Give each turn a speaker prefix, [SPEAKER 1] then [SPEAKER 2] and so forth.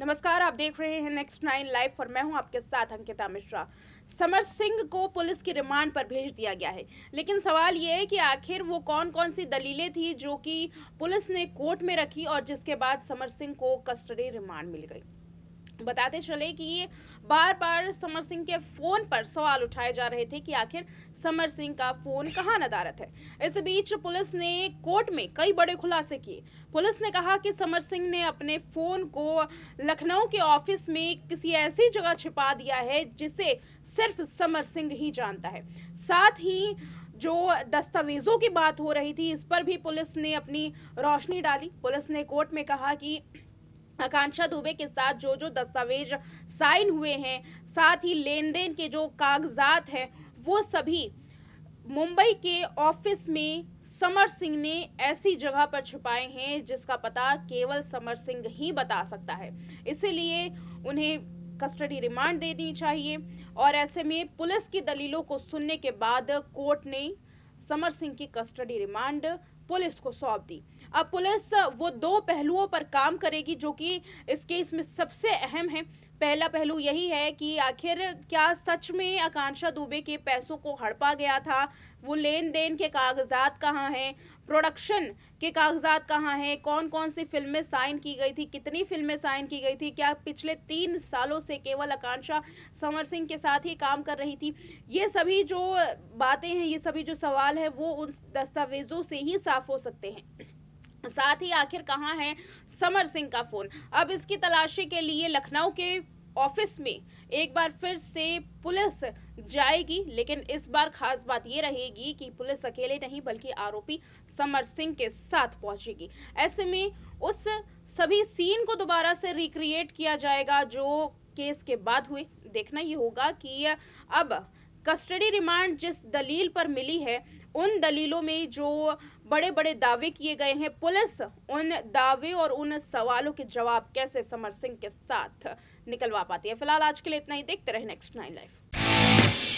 [SPEAKER 1] नमस्कार आप देख रहे हैं नेक्स्ट नाइन लाइव और मैं हूं आपके साथ अंकिता मिश्रा समर सिंह को पुलिस की रिमांड पर भेज दिया गया है लेकिन सवाल ये है कि आखिर वो कौन कौन सी दलीलें थी जो कि पुलिस ने कोर्ट में रखी और जिसके बाद समर सिंह को कस्टडी रिमांड मिल गई बताते चले कि बार बार समर सिंह के फ़ोन पर सवाल उठाए जा रहे थे कि आखिर समर सिंह का फ़ोन कहां नदारत है इस बीच पुलिस ने कोर्ट में कई बड़े खुलासे किए पुलिस ने कहा कि समर सिंह ने अपने फ़ोन को लखनऊ के ऑफिस में किसी ऐसी जगह छिपा दिया है जिसे सिर्फ समर सिंह ही जानता है साथ ही जो दस्तावेज़ों की बात हो रही थी इस पर भी पुलिस ने अपनी रोशनी डाली पुलिस ने कोर्ट में कहा कि आकांक्षा दुबे के साथ जो जो दस्तावेज साइन हुए हैं साथ ही लेन देन के जो कागजात हैं वो सभी मुंबई के ऑफिस में समर सिंह ने ऐसी जगह पर छुपाए हैं जिसका पता केवल समर सिंह ही बता सकता है इसीलिए उन्हें कस्टडी रिमांड देनी चाहिए और ऐसे में पुलिस की दलीलों को सुनने के बाद कोर्ट ने समर सिंह की कस्टडी रिमांड पुलिस को सौंप दी अब पुलिस वो दो पहलुओं पर काम करेगी जो कि इस केस में सबसे अहम है पहला पहलू यही है कि आखिर क्या सच में आकांक्षा दुबे के पैसों को हड़पा गया था वो लेन देन के कागजात कहाँ हैं प्रोडक्शन के कागजात कहाँ हैं कौन कौन सी फिल्में साइन की गई थी कितनी फिल्में साइन की गई थी क्या पिछले तीन सालों से केवल आकांक्षा समर सिंह के साथ ही काम कर रही थी ये सभी जो बातें हैं ये सभी जो सवाल हैं वो उन दस्तावेज़ों से ही साफ हो सकते हैं साथ ही आखिर कहाँ है समर सिंह का फ़ोन अब इसकी तलाशी के लिए लखनऊ के ऑफिस में एक बार फिर से पुलिस जाएगी लेकिन इस बार खास बात ये रहेगी कि पुलिस अकेले नहीं बल्कि आरोपी समर सिंह के साथ पहुंचेगी ऐसे में उस सभी सीन को दोबारा से रिक्रिएट किया जाएगा जो केस के बाद हुए देखना ये होगा कि अब कस्टडी रिमांड जिस दलील पर मिली है उन दलीलों में जो बड़े बड़े दावे किए गए हैं पुलिस उन दावे और उन सवालों के जवाब कैसे समर सिंह के साथ निकलवा पाती है फिलहाल आज के लिए इतना ही देखते रहे नेक्स्ट नाइन लाइफ